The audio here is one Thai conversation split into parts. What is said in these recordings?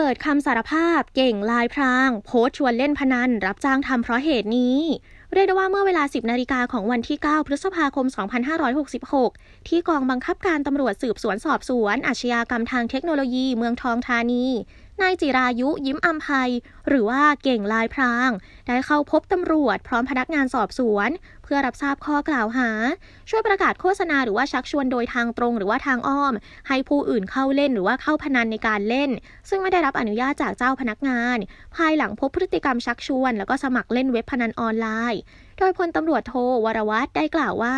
เปิดคำสารภาพเก่งลายพราง โพสชวนเล่นพนัน รับจ้างทำเพราะเหตุนี้ เรียกได้ว่าเมื่อเวลา 10นาฬิกาของวันที่ 9 พฤษภาคม 2566 ที่กองบังคับการตำรวจสืบสวนสอบสวน อาชญากรรมทางเทคโนโลยีเมืองทองธานีนายจิรายุยิ้มอัมภัยหรือว่าเก่งลายพราง ได้เข้าพบตำรวจ พร้อมพนักงานสอบสวน เพื่อรับทราบข้อกล่าวหา ช่วยประกาศโฆษณาหรือว่าชักชวนโดยทางตรงหรือว่าทางอ้อม ให้ผู้อื่นเข้าเล่นหรือว่าเข้าพนันในการเล่น ซึ่งไม่ได้รับอนุญาตจากเจ้าพนักงาน ภายหลังพบพฤติกรรมชักชวน แล้วก็สมัครเล่นเว็บพนันออนไลน์โดยพลตำรวจโทวรวัตรได้กล่าวว่า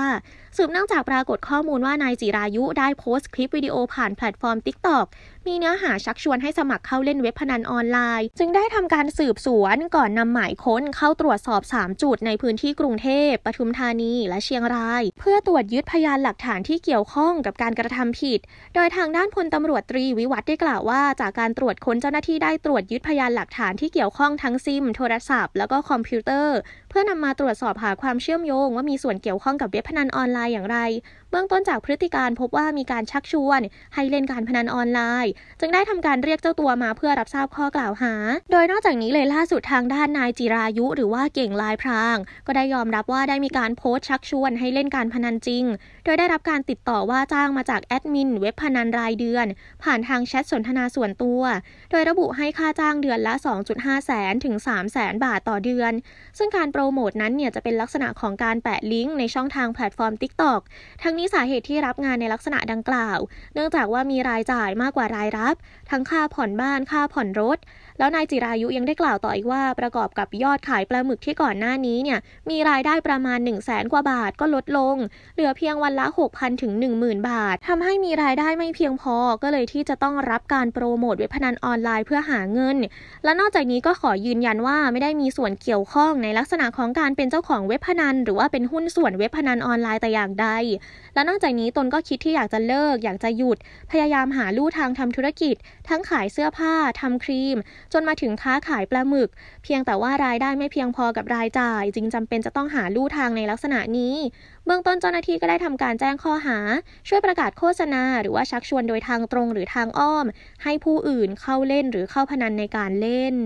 สืบเนื่องจากปรากฏข้อมูลว่านายจิรายุได้โพสต์คลิปวิดีโอผ่านแพลตฟอร์มติต็อกมีเนื้อหาชักชวนให้สมัครเข้าเล่นเว็บพนันออนไลน์จึงได้ทำการสืบสวนก่อนนำหมายค้นเข้าตรวจสอบ 3 จุดในพื้นที่กรุงเทพปทุมธานีและเชียงราย เพื่อตรวจยึดพยานหลักฐานที่เกี่ยวข้องกับการกระทำผิด โดยทางด้านพลตำรวจตรีวิวัฒได้กล่าวว่า จากการตรวจค้นเจ้าหน้าที่ได้ตรวจยึดพยานหลักฐานที่เกี่ยวข้องทั้งซิม โทรศัพท์แล้วก็คอมพิวเตอร์เพื่อนำมาตรวจสอบหาความเชื่อมโยงว่ามีส่วนเกี่ยวข้องกับเว็บพนันออนไลน์อย่างไร เบื้องต้นจากพฤติการพบว่ามีการชักชวนให้เล่นการพนันออนไลน์ จึงได้ทำการเรียกเจ้าตัวมาเพื่อรับทราบข้อกล่าวหา โดยนอกจากนี้เลยล่าสุดทางด้านนายจิรายุ หรือว่าเก่งลายพราง ก็ได้ยอมรับว่าได้มีการโพสต์ชักชวนให้เล่นการพนันจริง โดยได้รับการติดต่อว่าจ้างมาจากแอดมินเว็บพนันรายเดือน ผ่านทางแชทสนทนาส่วนตัว โดยระบุให้ค่าจ้างเดือนละ 2.5 แสนถึง 3 แสนบาทต่อเดือน ซึ่งการรโมทนั้นเนี่ยจะเป็นลักษณะของการแปะลิงก์ในช่องทางแพลตฟอร์ม TikTok ทั้งนี้สาเหตุที่รับงานในลักษณะดังกล่าว เนื่องจากว่ามีรายจ่ายมากกว่ารายรับ ทั้งค่าผ่อนบ้าน ค่าผ่อนรถ แล้วนายจิรายุยังได้กล่าวต่ออีกว่าประกอบกับยอดขายปลาหมึกที่ก่อนหน้านี้เนี่ย มีรายได้ประมาณ 1 0 0 0 0แสนกว่าบาทก็ลดลง เหลือเพียงวันละ 6,000ถึง10,000 บาท ทำให้มีรายได้ไม่เพียงพอ ก็เลยที่จะต้องรับการโปรโมทเว็บพนันออนไลน์เพื่อหาเงิน และนอกจากนี้ก็ขอยืนยันว่าไม่ได้มีส่วนเกี่ยวข้องในลักษณะของการเป็นเจ้าของเว็บพนันหรือว่าเป็นหุ้นส่วนเว็บพนันออนไลน์แต่อย่างใด และนอกจากนี้ตนก็คิดที่อยากจะเลิก อยากจะหยุด พยายามหาลู่ทางทำธุรกิจ ทั้งขายเสื้อผ้า ทำครีม จนมาถึงค้าขายปลาหมึก เพียงแต่ว่ารายได้ไม่เพียงพอกับรายจ่าย จึงจำเป็นจะต้องหาลู่ทางในลักษณะนี้ เบื้องต้นเจ้าหน้าที่ก็ได้ทำการแจ้งข้อหา ช่วยประกาศโฆษณา หรือว่าชักชวนโดยทางตรงหรือทางอ้อม ให้ผู้อื่นเข้าเล่นหรือเข้าพนันในการเล่น